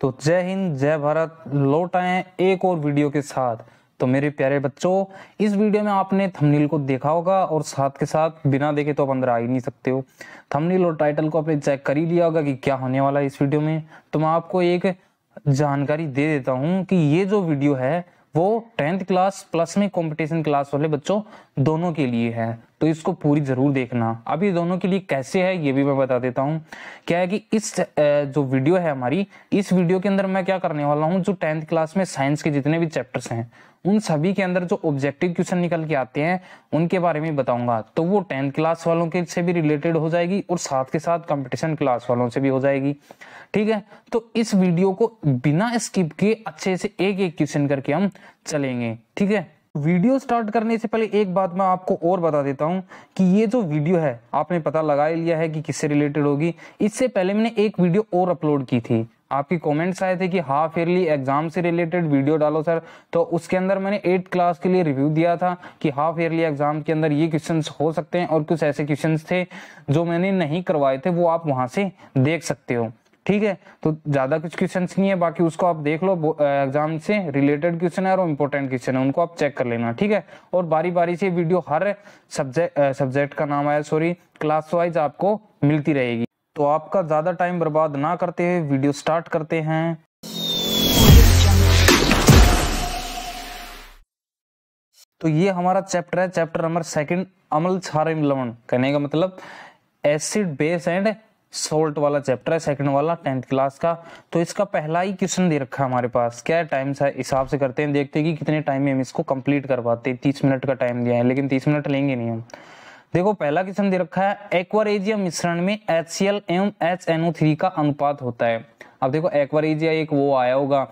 तो जय हिंद जय भारत लौट आए एक और वीडियो के साथ तो मेरे प्यारे बच्चों इस वीडियो में आपने थंबनेल को देखा होगा और साथ के साथ बिना देखे तो आप अंदर आ ही नहीं सकते हो थंबनेल और टाइटल को आपने चेक कर ही लिया होगा कि क्या होने वाला है इस वीडियो में तो मैं आपको एक जानकारी दे देता हूँ कि ये जो वीडियो है वो टेंथ क्लास प्लस में कंपटीशन क्लास वाले बच्चों दोनों के लिए है तो इसको पूरी ज़रूर देखना अब ये दोनों के लिए कैसे है ये भी मैं बता देता हूँ क्या है कि इस जो वीडियो है हमारी इस वीडियो के अंदर मैं क्या करने वाला हूँ जो टेंथ क्लास में साइंस के जितने भी चैप्टर्स हैं उन सभी के अंदर जो ऑब्जेक्टिव क्वेश्चन निकल के आते हैं उनके बारे में बताऊंगा तो वो टेंथ क्लास वालों के से भी रिलेटेड हो जाएगी और साथ के साथ कंपटीशन क्लास वालों से भी हो जाएगी ठीक है तो इस वीडियो को बिना स्किप के अच्छे से एक एक क्वेश्चन करके हम चलेंगे ठीक है वीडियो स्टार्ट करने से पहले एक बात मैं आपको और बता देता हूँ कि ये जो वीडियो है आपने पता लगा लिया है कि किससे रिलेटेड होगी इससे पहले मैंने एक वीडियो और अपलोड की थी आपके कमेंट्स आए थे कि हाफ ईयरली एग्जाम से रिलेटेड वीडियो डालो सर तो उसके अंदर मैंने एट क्लास के लिए रिव्यू दिया था कि हाफ ईयरली एग्जाम के अंदर ये क्वेश्चन हो सकते हैं और कुछ ऐसे क्वेश्चन थे जो मैंने नहीं करवाए थे वो आप वहां से देख सकते हो ठीक है तो ज्यादा कुछ क्वेश्चन नहीं है बाकी उसको आप देख लो एग्जाम से रिलेटेड क्वेश्चन है और इंपॉर्टेंट क्वेश्चन है उनको आप चेक कर लेना ठीक है और बारी बारी से वीडियो हर सब्जेक्ट सब्जेक्ट का नाम आया सॉरी क्लास वाइज आपको मिलती रहेगी तो आपका ज्यादा टाइम बर्बाद ना करते हुए वीडियो स्टार्ट करते हैं तो ये हमारा चैप्टर है चैप्टर नंबर सेकंड अमल छारे लवण कहने का मतलब एसिड बेस एंड सोल्ट वाला चैप्टर है सेकंड वाला टेंथ क्लास का तो इसका पहला ही क्वेश्चन दे रखा है हमारे पास क्या टाइम हिसाब से करते हैं देखते हैं कि कितने टाइम में हम इसको कंप्लीट कर पाते हैं तीस मिनट का टाइम दिया है लेकिन तीस मिनट लेंगे नहीं हम देखो पहला क्वेश्चन दे रखा है एक्वरेजिया मिश्रण में एच सी एल एवं एच एनओ थ्री का अनुपात होता है अब देखो एक्वरेजिया एक वो आया होगा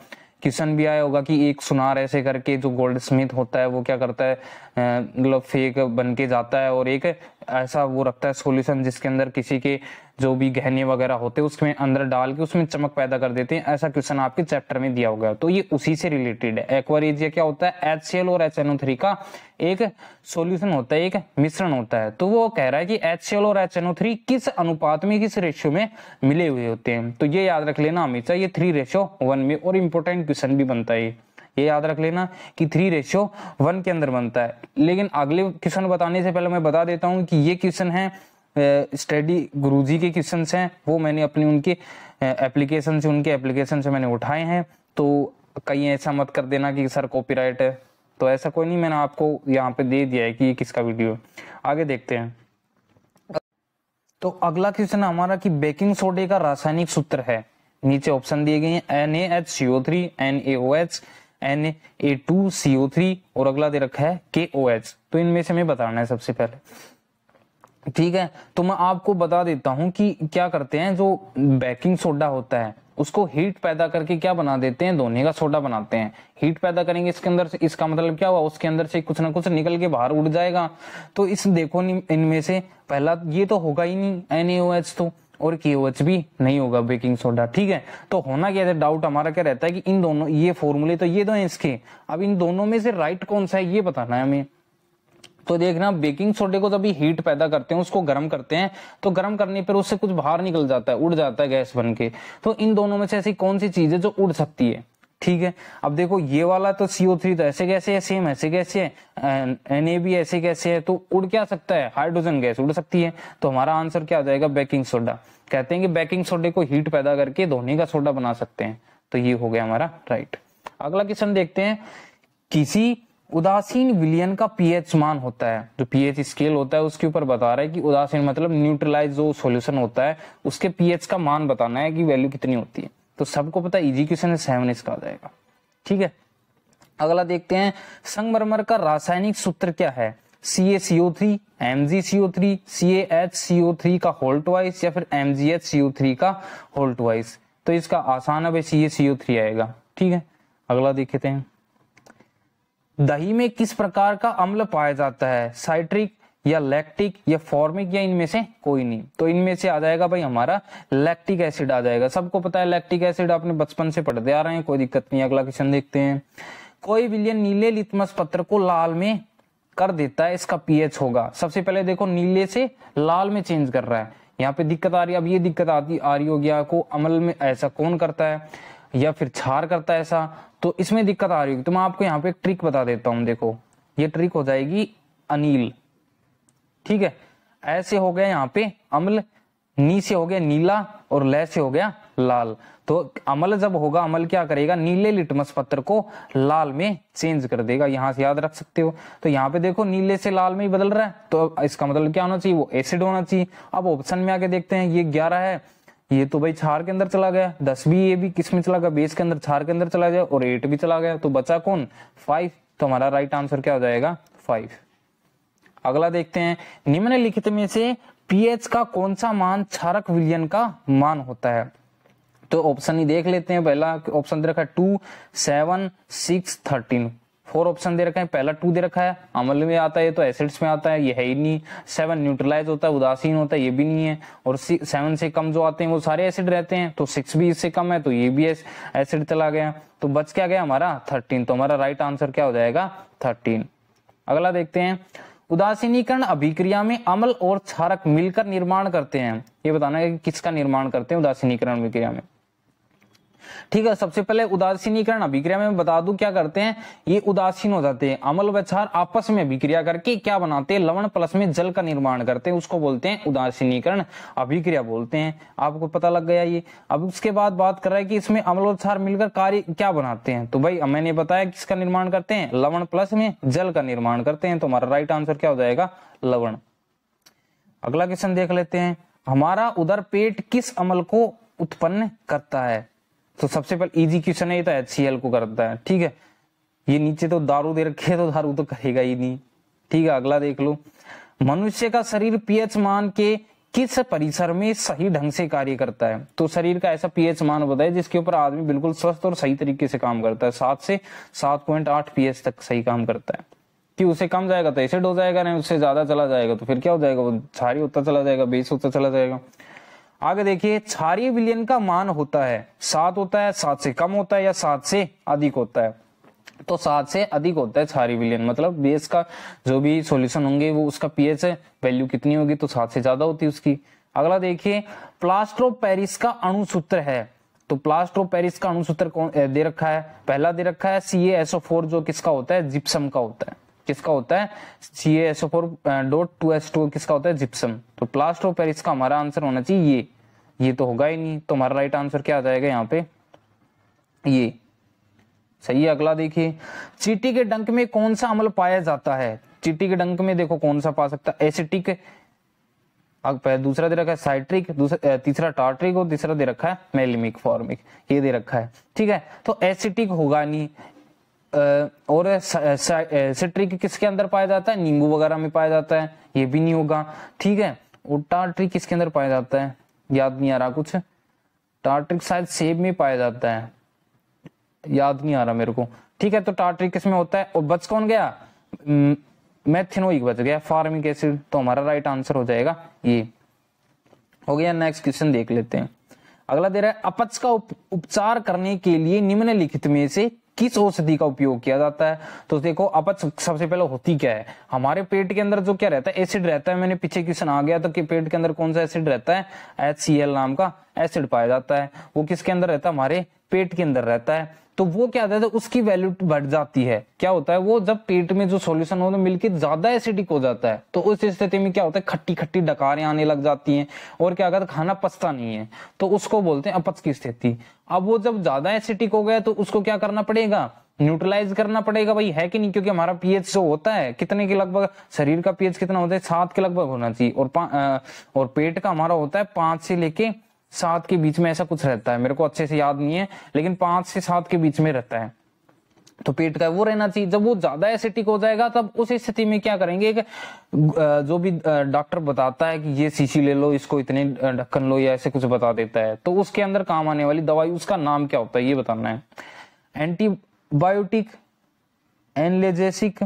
क्वेश्चन भी आया होगा कि एक सुनार ऐसे करके जो गोल्ड स्मिथ होता है वो क्या करता है मतलब फेक बन के जाता है और एक ऐसा वो रखता है सोल्यूशन जिसके अंदर किसी के जो भी गहने वगैरह होते हैं उसमें अंदर डाल के उसमें चमक पैदा कर देते हैं ऐसा क्वेश्चन आपके चैप्टर में दिया होगा तो ये उसी से रिलेटेड है एक्वारेजिया क्या होता है एच और एच का एक सोल्यूशन होता है एक मिश्रण होता है तो वो कह रहा है कि एच और एच किस अनुपात में किस रेशियो में मिले हुए होते हैं तो ये याद रख लेना हमेशा ये थ्री रेशियो वन में और इम्पोर्टेंट क्वेश्चन भी बनता है ये याद रख लेना कि थ्री रेशियो वन के अंदर बनता है लेकिन अगले क्वेश्चन बताने से पहले मैं बता देता हूँ कि ये क्वेश्चन है स्टडी गुरुजी के क्वेश्चन हैं वो मैंने अपनी उनके एप्लीकेशन से उनके एप्लीकेशन से मैंने उठाए हैं तो कहीं ऐसा मत कर देना कि सर कॉपी है तो ऐसा कोई नहीं मैंने आपको यहाँ पे दे दिया है कि ये किसका वीडियो है आगे देखते हैं तो अगला क्वेश्चन हमारा कि बेकिंग सोडे का रासायनिक सूत्र है नीचे ऑप्शन दिए गए हैं N A H C three N A O H N A two C O three और अगला दे रखा है के ओ एच तो इनमें से हमें बताना है सबसे पहले ठीक है तो मैं आपको बता देता हूं कि क्या करते हैं जो बेकिंग सोडा होता है उसको हीट पैदा करके क्या बना देते हैं धोने का सोडा बनाते हैं हीट पैदा करेंगे इसके अंदर से इसका मतलब क्या हुआ उसके अंदर से कुछ ना कुछ निकल के बाहर उड़ जाएगा तो इस देखो इनमें से पहला ये तो होगा ही नहीं एन तो और के भी नहीं होगा बेकिंग सोडा ठीक है तो होना क्या है डाउट हमारा क्या रहता है कि इन दोनों ये फॉर्मूले तो ये दो हैं इसके अब इन दोनों में से राइट कौन सा है ये बताना है हमें तो देखना बेकिंग सोडे को जब हीट पैदा करते हैं उसको गर्म करते हैं तो गर्म करने पर उससे कुछ बाहर निकल जाता है उड़ जाता है गैस बन के तो इन दोनों में से ऐसी कौन सी चीज है जो उड़ सकती है ठीक है अब देखो ये वाला तो सीओ थ्री तो ऐसे कैसे है सेम ऐसे कैसे है एन ए बी ऐसे कैसे है तो उड़ क्या सकता है हाइड्रोजन गैस उड़ सकती है तो हमारा आंसर क्या हो जाएगा बेकिंग सोडा कहते हैं कि बेकिंग सोडे को हीट पैदा करके धोने का सोडा बना सकते हैं तो ये हो गया हमारा राइट अगला क्वेश्चन देखते हैं किसी उदासीन विलियन का पीएच मान होता है जो पीएच स्केल होता है उसके ऊपर बता रहा है कि उदासीन मतलब न्यूट्रलाइज जो सॉल्यूशन होता है उसके पीएच का मान बताना है कि वैल्यू कितनी होती है तो सबको पता इजी क्वेश्चन है सेवन इसका आ जाएगा ठीक है अगला देखते हैं संगमरमर का रासायनिक सूत्र क्या है C A C O three M G C O three C H C O three का होल्टवाइस या फिर M G H C O three का होल्ट वाइस तो इसका आसान अब सी ए सीओ थ्री आएगा ठीक है अगला देखते हैं दही में किस प्रकार का अम्ल पाया जाता है साइट्रिक या लैक्टिक या फॉर्मिक या इनमें से कोई नहीं तो इनमें से आ जाएगा भाई हमारा लैक्टिक एसिड आ जाएगा सबको पता है लैक्टिक एसिड आपने बचपन से पढ़ते आ रहे हैं कोई दिक्कत नहीं अगला क्वेश्चन देखते हैं कोई विलियन नीले लिथमस पत्र को लाल में कर देता है इसका पीएच होगा सबसे पहले देखो नीले से लाल में चेंज कर रहा है यहाँ पे दिक्कत आ रही है अब ये दिक्कत आती आ रही होगी आपको अमल में ऐसा कौन करता है या फिर छार करता है ऐसा तो इसमें दिक्कत आ रही होगी तो मैं आपको यहाँ पे एक ट्रिक बता देता हूं देखो ये ट्रिक हो जाएगी अनिल ठीक है ऐसे हो गया यहाँ पे अम्ल नी से हो गया नीला और लय से हो गया लाल तो अमल जब होगा अमल क्या करेगा नीले लिटमस पत्र को लाल में चेंज कर देगा यहां से याद रख सकते हो तो यहाँ पे देखो नीले से लाल में ही बदल रहा है तो इसका मतलब क्या होना चाहिए वो एसिड होना चाहिए अब ऑप्शन में आके देखते हैं ये ग्यारह है ये तो भाई छार के अंदर चला गया दस भी ये भी किस में चला गया बेस के अंदर छार के अंदर चला गया और एट भी चला गया तो बचा कौन फाइव तो हमारा राइट आंसर क्या हो जाएगा फाइव अगला देखते हैं निम्नलिखित में से पीएच का कौन सा मान क्षारक विलियन का मान होता है तो ऑप्शन ही देख लेते हैं पहला ऑप्शन दे रखा है two seven six thirteen four option दे रखा है पहला टू दे रखा है अमल में आता है तो एसिड्स में आता है ये है ही नहीं सेवन न्यूट्रलाइज होता है उदासीन होता है ये भी नहीं है और सेवन से कम जो आते हैं वो सारे एसिड रहते हैं तो सिक्स भी इससे कम है तो ये भी एसिड चला गया तो बच क्या गया हमारा थर्टीन तो हमारा राइट आंसर क्या हो जाएगा थर्टीन अगला देखते हैं उदासीनीकरण अभिक्रिया में अम्ल और क्षारक मिलकर निर्माण करते हैं ये बताना है कि किसका निर्माण करते हैं उदासीनीकरण अभिक्रिया में ठीक है सबसे पहले उदासीनीकरण अभिक्रिया में बता दू क्या करते हैं ये उदासीन हो जाते हैं अमल व आपस में अभिक्रिया करके क्या बनाते हैं लवण प्लस में जल का निर्माण करते हैं उसको बोलते हैं उदासीनीकरण अभिक्रिया बोलते हैं आपको पता लग गया ये अब उसके बाद बात कर रहा है कि इसमें अमल मिलकर कार्य क्या बनाते हैं तो भाई मैंने बताया किसका निर्माण करते हैं लवण प्लस में जल का निर्माण करते हैं तो हमारा राइट आंसर क्या हो जाएगा लवण अगला क्वेश्चन देख लेते हैं हमारा उधर पेट किस अमल को उत्पन्न करता है तो सबसे पहले इजी क्वेश्चन है ये तो एच को करता है ठीक है ये नीचे तो दारू दे रखे तो दारू तो करेगा ही नहीं ठीक है अगला देख लो मनुष्य का शरीर पीएच मान के किस परिसर में सही ढंग से कार्य करता है तो शरीर का ऐसा पीएच मान बताए जिसके ऊपर आदमी बिल्कुल स्वस्थ और सही तरीके से काम करता है सात से सात पॉइंट आठ पीएच तक सही काम करता है कि उसे कम जाएगा तो एसिड हो जाएगा नहीं उससे ज्यादा चला जाएगा तो फिर क्या हो जाएगा वो सारी होता चला जाएगा बेस होता चला जाएगा आगे देखिए क्षारीय विलयन का मान होता है सात होता है सात से कम होता है या सात से अधिक होता है तो सात से अधिक होता है क्षारीय विलयन मतलब बेस का जो भी सॉल्यूशन होंगे वो उसका पीएच वैल्यू कितनी होगी तो सात से ज्यादा होती है उसकी अगला देखिए प्लास्टर ऑफ पेरिस का अणुसूत्र है तो प्लास्टर ऑफ पेरिस का अणुसूत्र कौन दे रखा है पहला दे रखा है सी एसओ फोर जो किसका होता है जिप्सम का होता है किसका होता है C S O four dot two S two किसका होता है जिप्सम तो प्लास्टर ऑफ पेरिस का हमारा आंसर होना चाहिए ये ये तो होगा ही नहीं तो हमारा राइट आंसर क्या आ जाएगा यहाँ पे ये सही अगला देखिए चीटी के डंक में कौन सा अमल पाया जाता है चीटी के डंक में देखो कौन सा पा सकता है एसिटिक दूसरा दे रखा है साइट्रिक तीसरा टार्ट्रिक और तीसरा दे रखा है मेलिमिक फॉर्मिक ये दे रखा है ठीक है तो एसिटिक होगा नहीं और सिट्रिक किसके अंदर पाया जाता है नींबू वगैरह में पाया जाता है ये भी नहीं होगा ठीक है और टार्ट्रिक किसके अंदर पाया जाता है याद नहीं आ रहा कुछ टार्ट्रिक शायद सेब में पाया जाता है याद नहीं आ रहा मेरे को ठीक है तो टार्ट्रिक किसमें होता है और बच कौन गया मैथिनोइक बच गया फार्मिक एसिड तो हमारा राइट आंसर हो जाएगा ये हो गया नेक्स्ट क्वेश्चन देख लेते हैं अगला दे रहा है अपच का उपचार करने के लिए निम्नलिखित में से किस औषधि का उपयोग किया जाता है तो देखो अपच सबसे पहले होती क्या है हमारे पेट के अंदर जो क्या रहता है एसिड रहता है मैंने पीछे क्वेश्चन आ गया तो कि पेट के अंदर कौन सा एसिड रहता है एच नाम का एसिड पाया जाता है वो किसके अंदर रहता है हमारे पेट के अंदर रहता है तो वो क्या होता है तो उसकी वैल्यू बढ़ जाती है क्या होता है वो जब पेट में जो सॉल्यूशन हो तो मिलकर ज्यादा एसिडिक हो जाता है तो उस स्थिति में क्या होता है खट्टी खट्टी डकारें आने लग जाती हैं और क्या होता है खाना पचता नहीं है तो उसको बोलते हैं अपच की स्थिति अब वो जब ज्यादा एसिडिक हो गया तो उसको क्या करना पड़ेगा न्यूट्रलाइज करना पड़ेगा भाई है कि नहीं क्योंकि हमारा पीएच जो होता है कितने के लगभग शरीर का पीएच कितना होता है सात के लगभग होना चाहिए और आ, और पेट का हमारा होता है पांच से लेके सात के बीच में ऐसा कुछ रहता है मेरे को अच्छे से याद नहीं है लेकिन पांच से सात के बीच में रहता है तो पेट का वो रहना चाहिए जब वो ज्यादा एसिटिक हो जाएगा तब उस स्थिति में क्या करेंगे एक जो भी डॉक्टर बताता है कि ये शीशी ले लो इसको इतने ढक्कन लो या ऐसे कुछ बता देता है तो उसके अंदर काम आने वाली दवाई उसका नाम क्या होता है ये बताना है एंटीबायोटिक एनलेजेसिक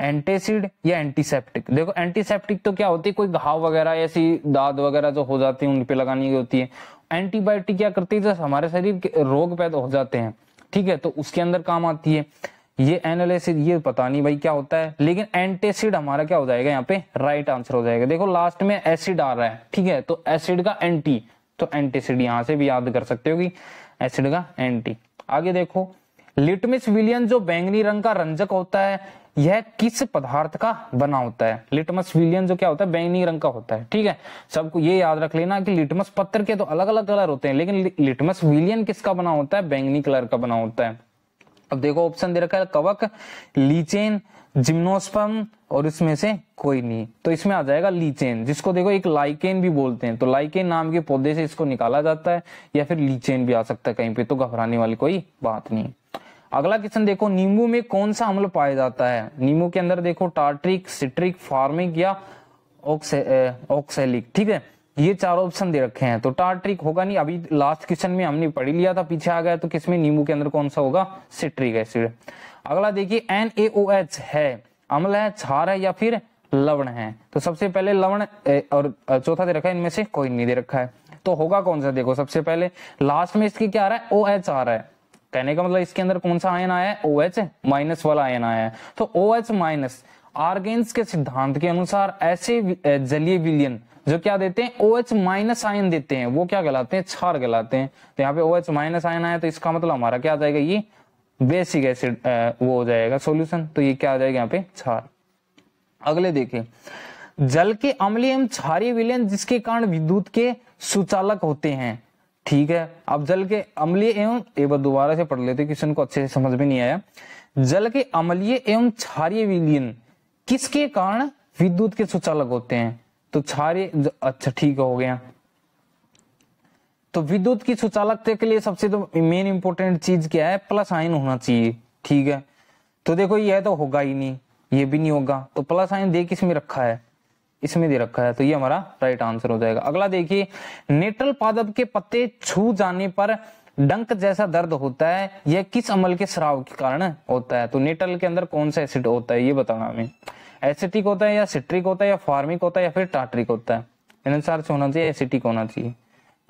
एंटेसिड या एंटीसेप्टिक देखो एंटीसेप्टिक तो क्या होती है कोई घाव वगैरह ऐसी दाद वगैरह जो हो जाती है उन पे लगानी होती है एंटीबायोटिक क्या करती है जब हमारे शरीर के रोग पैदा हो जाते हैं ठीक है तो उसके अंदर काम आती है ये एनालिसिस ये पता नहीं भाई क्या होता है लेकिन एंटेसिड हमारा क्या हो जाएगा यहाँ पे राइट आंसर हो जाएगा देखो लास्ट में एसिड आ रहा है ठीक है तो एसिड का एंटी तो एंटीसिड यहां से भी याद कर सकते हो कि एसिड का एंटी आगे देखो लिटमिस विलियन जो बैंगनी रंग का रंजक होता है यह किस पदार्थ का बना होता है लिटमस विलियन जो क्या होता है बैंगनी रंग का होता है ठीक है सबको ये याद रख लेना कि लिटमस पत्थर के तो अलग अलग कलर होते हैं लेकिन लिटमस विलियन किसका बना होता है बैंगनी कलर का बना होता है अब देखो ऑप्शन दे रखा है कवक लीचेन जिम्नोस्पम और इसमें से कोई नहीं तो इसमें आ जाएगा लीचेन जिसको देखो एक लाइकेन भी बोलते हैं तो लाइकेन नाम के पौधे से इसको निकाला जाता है या फिर लीचेन भी आ सकता है कहीं पे तो घबराने वाली कोई बात नहीं अगला क्वेश्चन देखो नींबू में कौन सा अम्ल पाया जाता है नींबू के अंदर देखो टार्ट्रिक सिट्रिक फार्मिक या ऑक्सेलिक ठीक है ये चार ऑप्शन दे रखे हैं तो टार्ट्रिक होगा नहीं अभी लास्ट क्वेश्चन में हमने पढ़ी लिया था पीछे आ गया तो किसमें नींबू के अंदर कौन सा होगा सिट्रिक एसिड अगला देखिए एन एच है अम्ल है छार है या फिर लवण है तो सबसे पहले लवण और चौथा दे रखा है इनमें से कोई नहीं दे रखा है तो होगा कौन सा देखो सबसे पहले लास्ट में इसके क्या आ रहा है ओ एच आ रहा है कहने का मतलब इसके अंदर कौन सा आयन आया है ओ एच माइनस वाला आयन आया है तो ओ एच माइनस आर्गेन्स के सिद्धांत के अनुसार ऐसे जलीय विलियन जो क्या देते हैं ओ एच माइनस आयन देते हैं वो क्या कहलाते हैं छार कहलाते हैं तो यहाँ पे ओ एच माइनस आयन आया तो इसका मतलब हमारा क्या आ जाएगा ये बेसिक एसिड वो हो जाएगा सोल्यूशन तो ये क्या आ जाएगा यहाँ पे छार अगले देखे जल के अम्लीय एवं क्षारीय विलयन जिसके कारण विद्युत के सुचालक होते हैं ठीक है अब जल के अम्लीय एवं एक बार दोबारा से पढ़ लेते क्वेश्चन को अच्छे से समझ में नहीं आया जल के अम्लीय एवं क्षारीय विलयन किसके कारण विद्युत के सुचालक होते हैं तो सारे अच्छा ठीक हो गया तो विद्युत की सुचालकता के लिए सबसे तो मेन इंपोर्टेंट चीज क्या है प्लस आइन होना चाहिए ठीक है तो देखो यह तो होगा ही नहीं ये भी नहीं होगा तो प्लस आयन दे किसमें रखा है इसमें दे रखा है तो ये हमारा राइट आंसर हो जाएगा अगला देखिए नेटल पादप के पत्ते छू जाने पर डंक जैसा दर्द होता है यह किस अमल के श्राव के कारण होता है तो नेटल के अंदर कौन सा एसिड होता है ये बताना हमें एसिटिक होता है या सिट्रिक होता है या फार्मिक होता है या फिर टाट्रिक होता है इन अनुसार से होना चाहिए एसिटिक होना चाहिए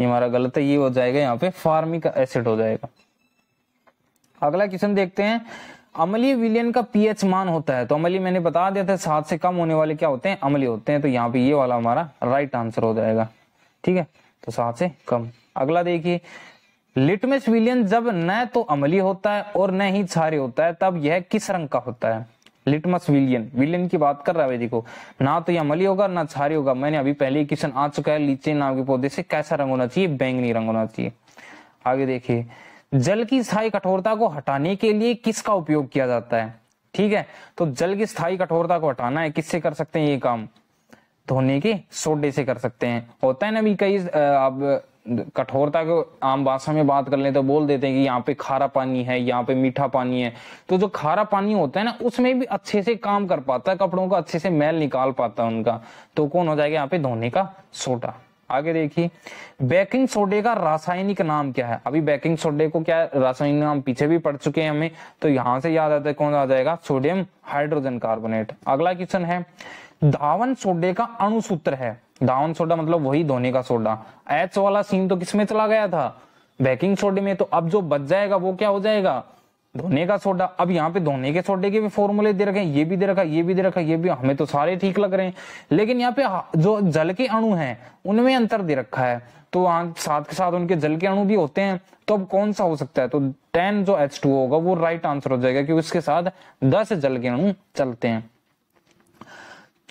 ये हमारा गलत है ये हो जाएगा यहाँ पे फार्मिक एसिड हो जाएगा अगला क्वेश्चन देखते हैं अमली विलियन का पीएच मान होता है तो अमली मैंने बता दिया था सात से कम होने वाले क्या होते हैं अमली होते हैं तो यहाँ पे ये वाला हमारा राइट आंसर हो जाएगा ठीक है तो सात से कम अगला देखिए लिटमस विलियन जब न तो अमली होता है और न ही छारी होता है तब यह किस रंग का होता है लिटमस विलियन विलियन की बात कर रहा है देखो ना तो यह मली होगा ना छारी होगा मैंने अभी पहले ही क्वेश्चन आ चुका है लीचे नाम के पौधे से कैसा रंग होना चाहिए बैंगनी रंग होना चाहिए आगे देखिए जल की स्थायी कठोरता को हटाने के लिए किसका उपयोग किया जाता है ठीक है तो जल की स्थायी कठोरता को हटाना है किससे कर सकते हैं ये काम धोने के सोडे से कर सकते हैं होता है ना भी कई अब कठोरता को आम भाषा में बात कर ले तो बोल देते हैं कि यहाँ पे खारा पानी है यहाँ पे मीठा पानी है तो जो खारा पानी होता है ना उसमें भी अच्छे से काम कर पाता है कपड़ों को अच्छे से मैल निकाल पाता है उनका तो कौन हो जाएगा यहाँ पे धोने का सोडा आगे देखिए बेकिंग सोडे का रासायनिक नाम क्या है अभी बेकिंग सोडे को क्या रासायनिक नाम पीछे भी पड़ चुके हैं हमें तो यहां से याद आता है कौन आ जाएगा सोडियम हाइड्रोजन कार्बोनेट अगला क्वेश्चन है धावन सोडे का अणुसूत्र है डाउन सोडा मतलब वही धोने का सोडा एच वाला सीन तो किसमें चला गया था बेकिंग सोडे में तो अब जो बच जाएगा वो क्या हो जाएगा धोने का सोडा अब यहाँ पे धोने के सोडे के भी फॉर्मूले दे रखे हैं ये भी दे रखा ये भी दे रखा ये भी हमें तो सारे ठीक लग रहे हैं लेकिन यहाँ पे जो जल के अणु हैं उनमें अंतर दे रखा है तो वहां साथ के साथ उनके जल के अणु भी होते हैं तो अब कौन सा हो सकता है तो टेन जो एच टू होगा वो राइट आंसर हो जाएगा क्योंकि उसके साथ दस जल के अणु चलते हैं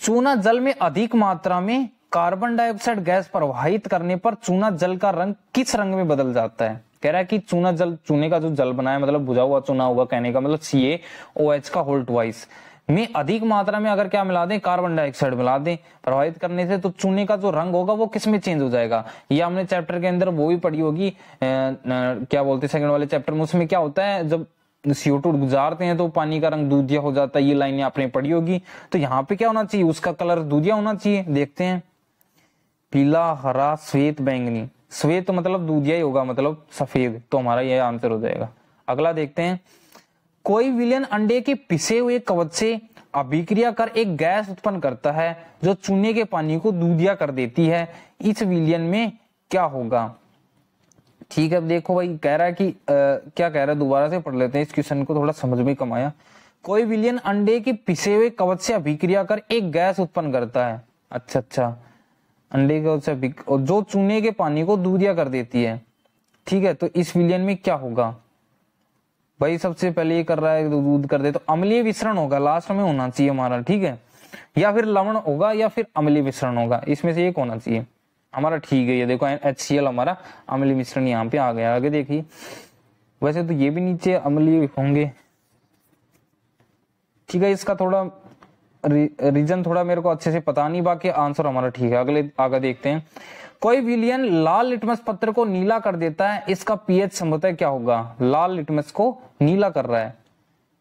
चूना जल में अधिक मात्रा में कार्बन डाइऑक्साइड गैस प्रवाहित करने पर चूना जल का रंग किस रंग में बदल जाता है कह रहा है कि चूना जल चूने का जो जल बना है मतलब बुझा हुआ चूना होगा कहने का मतलब सी ओ एच का होल्ट वाइस में अधिक मात्रा में अगर क्या मिला दें कार्बन डाइऑक्साइड मिला दें प्रभावित करने से तो चूने का जो रंग होगा वो किस में चेंज हो जाएगा ये हमने चैप्टर के अंदर वो भी पढ़ी होगी क्या बोलते हैं सेकंड वाले चैप्टर में उसमें क्या होता है जब सीओ टू गुजारते हैं तो पानी का रंग दूधिया हो जाता है ये लाइनें आपने पढ़ी होगी तो यहाँ पे क्या होना चाहिए उसका कलर दूधिया होना चाहिए देखते हैं पीला हरा श्वेत बैंगनी श्वेत तो मतलब दूधिया ही होगा मतलब सफेद तो हमारा यह आंसर हो जाएगा अगला देखते हैं कोई विलियन अंडे के पिसे हुए कवच से अभिक्रिया कर एक गैस उत्पन्न करता है जो चूने के पानी को दूधिया कर देती है इस विलियन में क्या होगा ठीक है देखो भाई कह रहा है कि आ, क्या कह रहा है दोबारा से पढ़ लेते हैं इस क्वेश्चन को थोड़ा समझ में कमाया कोई विलियन अंडे के पिसे हुए कवच से अभिक्रिया कर एक गैस उत्पन्न करता है अच्छा अच्छा अंडे को से और जो चूने के पानी को दूधिया कर देती है ठीक है तो इस विलियन में क्या होगा भाई सबसे पहले ये कर रहा है दूध कर दे तो अम्लीय मिश्रण होगा लास्ट में होना चाहिए हमारा ठीक है या फिर लवण होगा या फिर अम्लीय मिश्रण होगा इसमें से एक होना चाहिए हमारा ठीक है ये देखो एच सी एल हमारा अम्लीय मिश्रण यहाँ पे आ गया आगे देखिए वैसे तो ये भी नीचे अम्लीय होंगे ठीक है इसका थोड़ा रीजन थोड़ा मेरे को अच्छे से पता नहीं बाकी आंसर हमारा ठीक है अगले आगे देखते हैं कोई विलियन लाल लिटमस पत्र को नीला कर देता है इसका पीएच समझता क्या होगा लाल लिटमस को नीला कर रहा है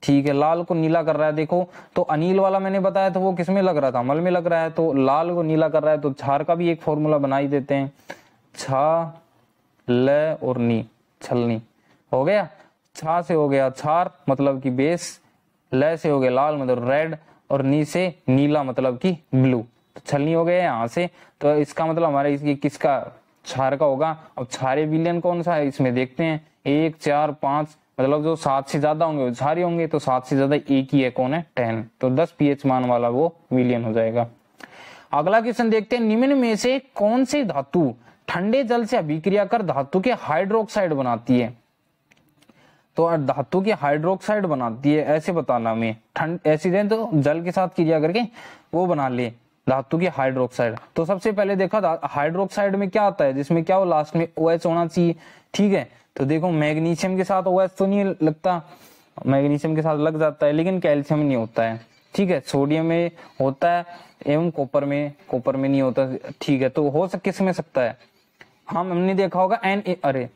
ठीक है लाल को नीला कर रहा है देखो तो अनिल वाला मैंने बताया था वो किस में लग रहा था अमल में लग रहा है तो लाल को नीला कर रहा है तो छार का भी एक फॉर्मूला बना ही देते हैं छा ल और नी छलनी हो गया छा से हो गया छार मतलब कि बेस ल से हो गया लाल मतलब रेड और नी से नीला मतलब कि ब्लू तो छलनी हो गया यहाँ से तो इसका मतलब हमारा इसकी किसका छार का होगा अब छारे विलियन कौन सा है इसमें देखते हैं एक चार पांच मतलब जो सात से ज्यादा होंगे वो छारे होंगे तो सात से ज्यादा एक ही है कौन है टेन तो दस पी मान वाला वो विलियन हो जाएगा अगला क्वेश्चन देखते हैं निम्न में से कौन सी धातु ठंडे जल से अभिक्रिया कर धातु के हाइड्रोक्साइड बनाती है तो धातु की हाइड्रोक्साइड बनाती है ऐसे बताना हमें ठंड ऐसी दें तो जल के साथ क्रिया करके वो बना ले धातु की हाइड्रोक्साइड तो सबसे पहले देखा हाइड्रोक्साइड में क्या आता है जिसमें क्या हो लास्ट में ओ होना चाहिए ठीक है तो देखो मैग्नीशियम के साथ ओ तो नहीं लगता मैग्नीशियम के साथ लग जाता है लेकिन कैल्शियम नहीं होता है ठीक है सोडियम में होता है एवं कॉपर में कॉपर में नहीं होता ठीक है तो हो सक किस में सकता है हम हाँ, हमने देखा होगा एन अरे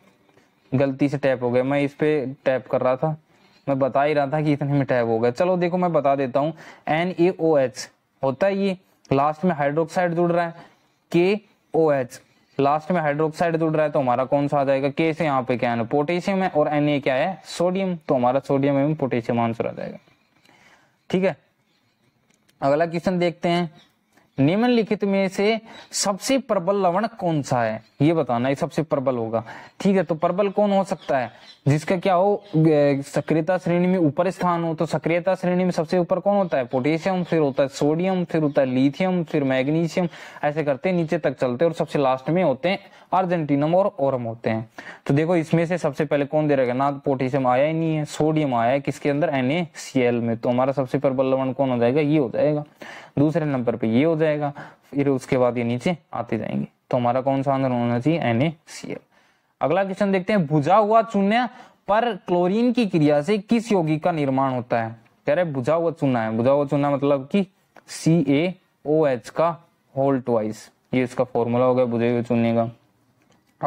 गलती से टैप हो गया मैं इस पर टैप कर रहा था मैं बता ही रहा था कि इतने में टैप हो गया चलो देखो मैं बता देता हूँ एन ए ओ एच होता है ये लास्ट में हाइड्रोक्साइड जुड़ रहा है के ओ एच लास्ट में हाइड्रोक्साइड जुड़ रहा है तो हमारा कौन सा आ जाएगा के से यहाँ पे क्या है पोटेशियम है और एन ए क्या है सोडियम तो हमारा सोडियम एवं पोटेशियम आंसर आ जाएगा ठीक है अगला क्वेश्चन देखते हैं निम्नलिखित में से सबसे प्रबल लवण कौन सा है ये बताना है सबसे प्रबल होगा ठीक है तो प्रबल कौन हो सकता है जिसका क्या हो सक्रियता श्रेणी में ऊपर स्थान हो तो सक्रियता श्रेणी में सबसे ऊपर कौन होता है पोटेशियम फिर होता है सोडियम फिर होता है लिथियम फिर मैग्नीशियम ऐसे करते हैं नीचे तक चलते और सबसे लास्ट में होते हैं अर्जेंटिनम और ओरम होते हैं तो देखो इसमें से सबसे पहले कौन दे रहेगा ना तो पोटेशियम आया ही नहीं है सोडियम आया है किसके अंदर एन में तो हमारा सबसे प्रबल लवण कौन हो जाएगा ये हो जाएगा दूसरे नंबर पर ये हो जाएगा फिर उसके बाद ये नीचे आते जाएंगे तो हमारा कौन सा आंसर होना चाहिए एन अगला क्वेश्चन देखते हैं बुझा हुआ चून्य पर क्लोरीन की क्रिया से किस योगी का निर्माण होता है कह रहे बुझा हुआ चूना है बुझा हुआ चूना मतलब कि सी ए ओ एच का होल ट्वाइस ये इसका फॉर्मूला हो गया बुझे हुए चूने का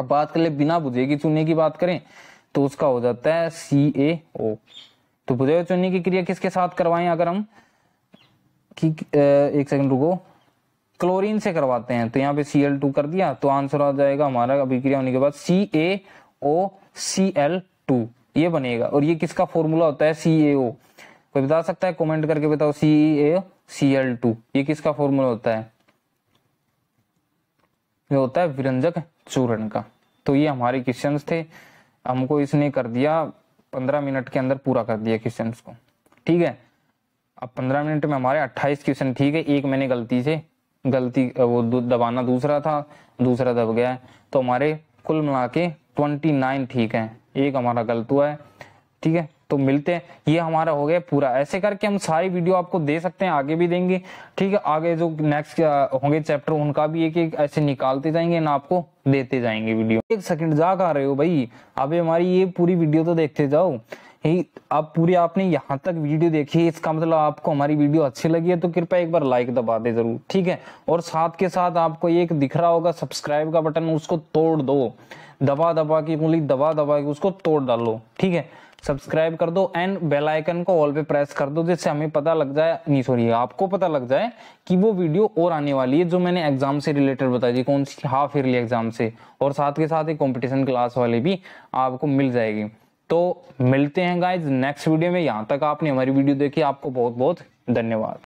अब बात कर ले बिना बुझे की चूने की बात करें तो उसका हो जाता है सी ए ओ तो बुझे हुए चूने की क्रिया किसके साथ करवाएं अगर हम कि एक सेकंड रुको क्लोरीन से करवाते हैं तो यहाँ पे सी एल टू कर दिया तो आंसर आ जाएगा हमारा अभिक्रिया होने के बाद सी A O C L two ये बनेगा और ये किसका फॉर्मूला होता है सी ए ओ कोई बता सकता है कमेंट करके बताओ सी ए सी एल टू ये किसका फॉर्मूला होता है ये होता है विरंजक चूरण का तो ये हमारे क्वेश्चन थे हमको इसने कर दिया पंद्रह मिनट के अंदर पूरा कर दिया क्वेश्चन को ठीक है अब पंद्रह मिनट में हमारे अट्ठाईस क्वेश्चन ठीक है एक मैंने गलती से गलती वो दबाना दूसरा था दूसरा दब गया है तो हमारे कुल मिला के ट्वेंटी नाइन ठीक है एक हमारा गलत हुआ है ठीक है तो मिलते हैं ये हमारा हो गया पूरा ऐसे करके हम सारी वीडियो आपको दे सकते हैं आगे भी देंगे ठीक है आगे जो नेक्स्ट होंगे चैप्टर उनका भी एक एक ऐसे निकालते जाएंगे ना आपको देते जाएंगे वीडियो एक सेकंड जा कर रहे हो भाई अभी हमारी ये पूरी वीडियो तो देखते जाओ अब आप पूरी आपने यहाँ तक वीडियो देखी है इसका मतलब आपको हमारी वीडियो अच्छी लगी है तो कृपया एक बार लाइक दबा दे जरूर ठीक है और साथ के साथ आपको एक दिख रहा होगा सब्सक्राइब का बटन उसको तोड़ दो दबा दबा की उंगली दबा दबा के उसको तोड़ डालो ठीक है सब्सक्राइब कर दो एंड बेल आइकन को ऑल पे प्रेस कर दो जिससे हमें पता लग जाए नहीं सॉरी आपको पता लग जाए कि वो वीडियो और आने वाली है जो मैंने एग्जाम से रिलेटेड बताई थी कौन सी हाफ ईयरली एग्जाम से और साथ के साथ ही कॉम्पिटिशन क्लास वाली भी आपको मिल जाएगी तो मिलते हैं गाइज नेक्स्ट वीडियो में यहाँ तक आपने हमारी वीडियो देखी आपको बहुत बहुत धन्यवाद